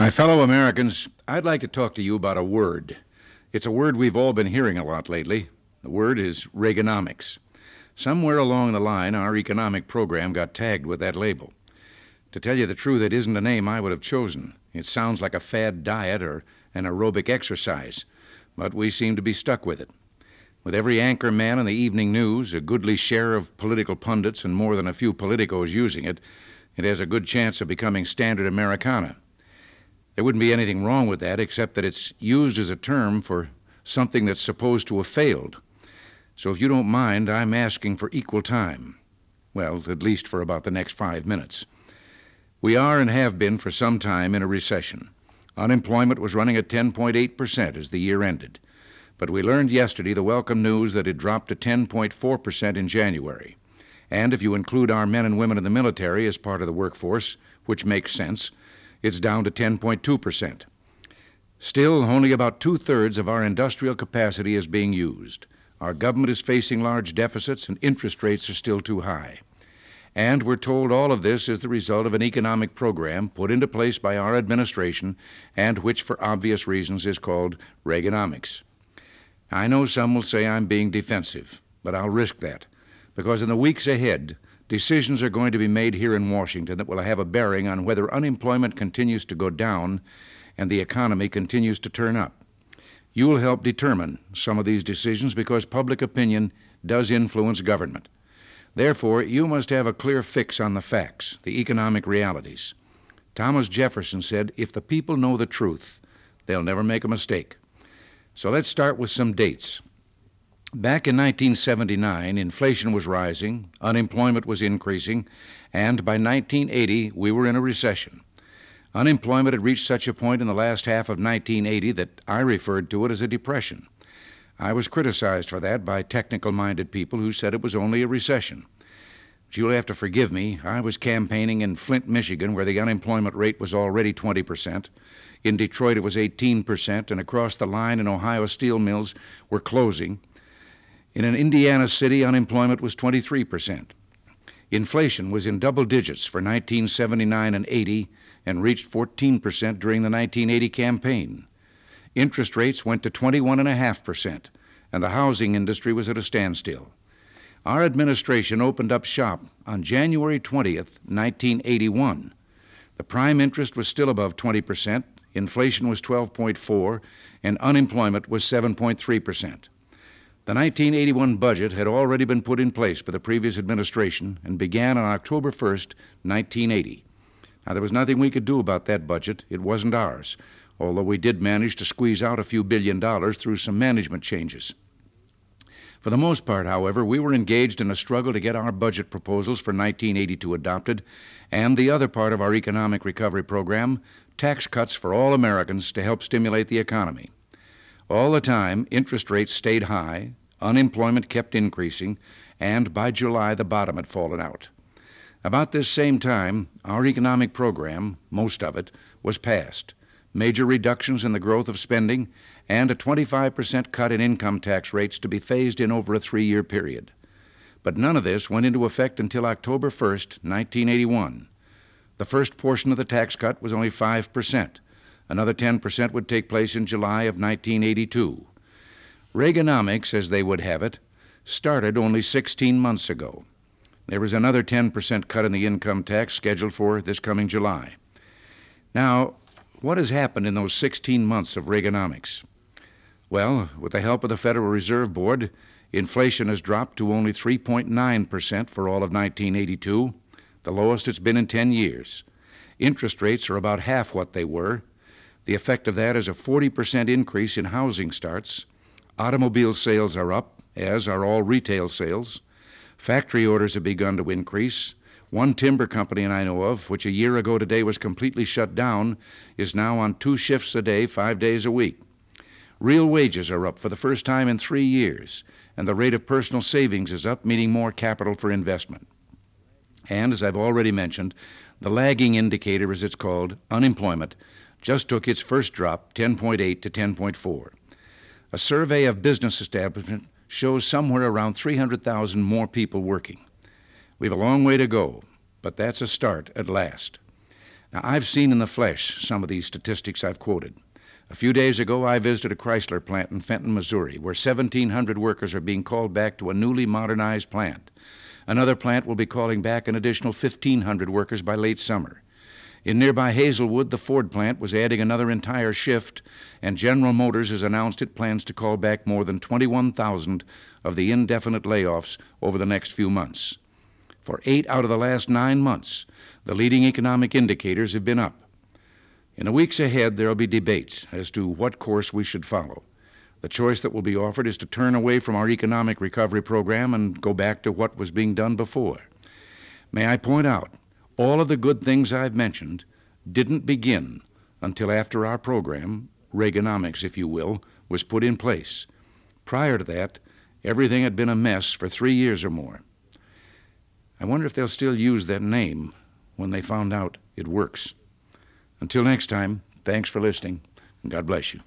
My fellow Americans, I'd like to talk to you about a word. It's a word we've all been hearing a lot lately. The word is Reaganomics. Somewhere along the line, our economic program got tagged with that label. To tell you the truth, it isn't a name I would have chosen. It sounds like a fad diet or an aerobic exercise, but we seem to be stuck with it. With every anchor man in the evening news, a goodly share of political pundits, and more than a few politicos using it, it has a good chance of becoming standard Americana. There wouldn't be anything wrong with that except that it's used as a term for something that's supposed to have failed. So if you don't mind, I'm asking for equal time. Well, at least for about the next five minutes. We are and have been for some time in a recession. Unemployment was running at 10.8% as the year ended. But we learned yesterday the welcome news that it dropped to 10.4% in January. And if you include our men and women in the military as part of the workforce, which makes sense, it's down to 10.2%. Still, only about two thirds of our industrial capacity is being used. Our government is facing large deficits, and interest rates are still too high. And we're told all of this is the result of an economic program put into place by our administration and which, for obvious reasons, is called Reaganomics. I know some will say I'm being defensive, but I'll risk that because in the weeks ahead, Decisions are going to be made here in Washington that will have a bearing on whether unemployment continues to go down and the economy continues to turn up. You will help determine some of these decisions because public opinion does influence government. Therefore, you must have a clear fix on the facts, the economic realities. Thomas Jefferson said, if the people know the truth, they'll never make a mistake. So let's start with some dates. Back in 1979, inflation was rising, unemployment was increasing, and by 1980, we were in a recession. Unemployment had reached such a point in the last half of 1980 that I referred to it as a depression. I was criticized for that by technical minded people who said it was only a recession. But you'll have to forgive me. I was campaigning in Flint, Michigan, where the unemployment rate was already 20 percent. In Detroit, it was 18 percent, and across the line in Ohio, steel mills were closing. In an Indiana city, unemployment was 23%. Inflation was in double digits for 1979 and 80 and reached 14% during the 1980 campaign. Interest rates went to 21.5%, and the housing industry was at a standstill. Our administration opened up shop on January 20th, 1981. The prime interest was still above 20%, inflation was 12.4, and unemployment was 7.3%. The 1981 budget had already been put in place by the previous administration and began on October 1, 1980. Now, there was nothing we could do about that budget. It wasn't ours, although we did manage to squeeze out a few billion dollars through some management changes. For the most part, however, we were engaged in a struggle to get our budget proposals for 1982 adopted and the other part of our economic recovery program, tax cuts for all Americans to help stimulate the economy. All the time, interest rates stayed high, Unemployment kept increasing, and by July the bottom had fallen out. About this same time, our economic program, most of it, was passed. Major reductions in the growth of spending and a 25% cut in income tax rates to be phased in over a three year period. But none of this went into effect until October 1, 1981. The first portion of the tax cut was only 5%. Another 10% would take place in July of 1982. Reaganomics, as they would have it, started only 16 months ago. There was another 10% cut in the income tax scheduled for this coming July. Now, what has happened in those 16 months of Reaganomics? Well, with the help of the Federal Reserve Board, inflation has dropped to only 3.9% for all of 1982, the lowest it's been in 10 years. Interest rates are about half what they were. The effect of that is a 40% increase in housing starts Automobile sales are up, as are all retail sales. Factory orders have begun to increase. One timber company I know of, which a year ago today was completely shut down, is now on two shifts a day, five days a week. Real wages are up for the first time in three years, and the rate of personal savings is up, meaning more capital for investment. And as I've already mentioned, the lagging indicator, as it's called, unemployment, just took its first drop, 10.8 to 10.4. A survey of business establishment shows somewhere around 300,000 more people working. We have a long way to go, but that's a start at last. Now, I've seen in the flesh some of these statistics I've quoted. A few days ago, I visited a Chrysler plant in Fenton, Missouri, where 1,700 workers are being called back to a newly modernized plant. Another plant will be calling back an additional 1,500 workers by late summer. In nearby Hazelwood, the Ford plant was adding another entire shift, and General Motors has announced it plans to call back more than 21,000 of the indefinite layoffs over the next few months. For eight out of the last nine months, the leading economic indicators have been up. In the weeks ahead, there will be debates as to what course we should follow. The choice that will be offered is to turn away from our economic recovery program and go back to what was being done before. May I point out all of the good things I've mentioned didn't begin until after our program, Reaganomics, if you will, was put in place. Prior to that, everything had been a mess for three years or more. I wonder if they'll still use that name when they found out it works. Until next time, thanks for listening, and God bless you.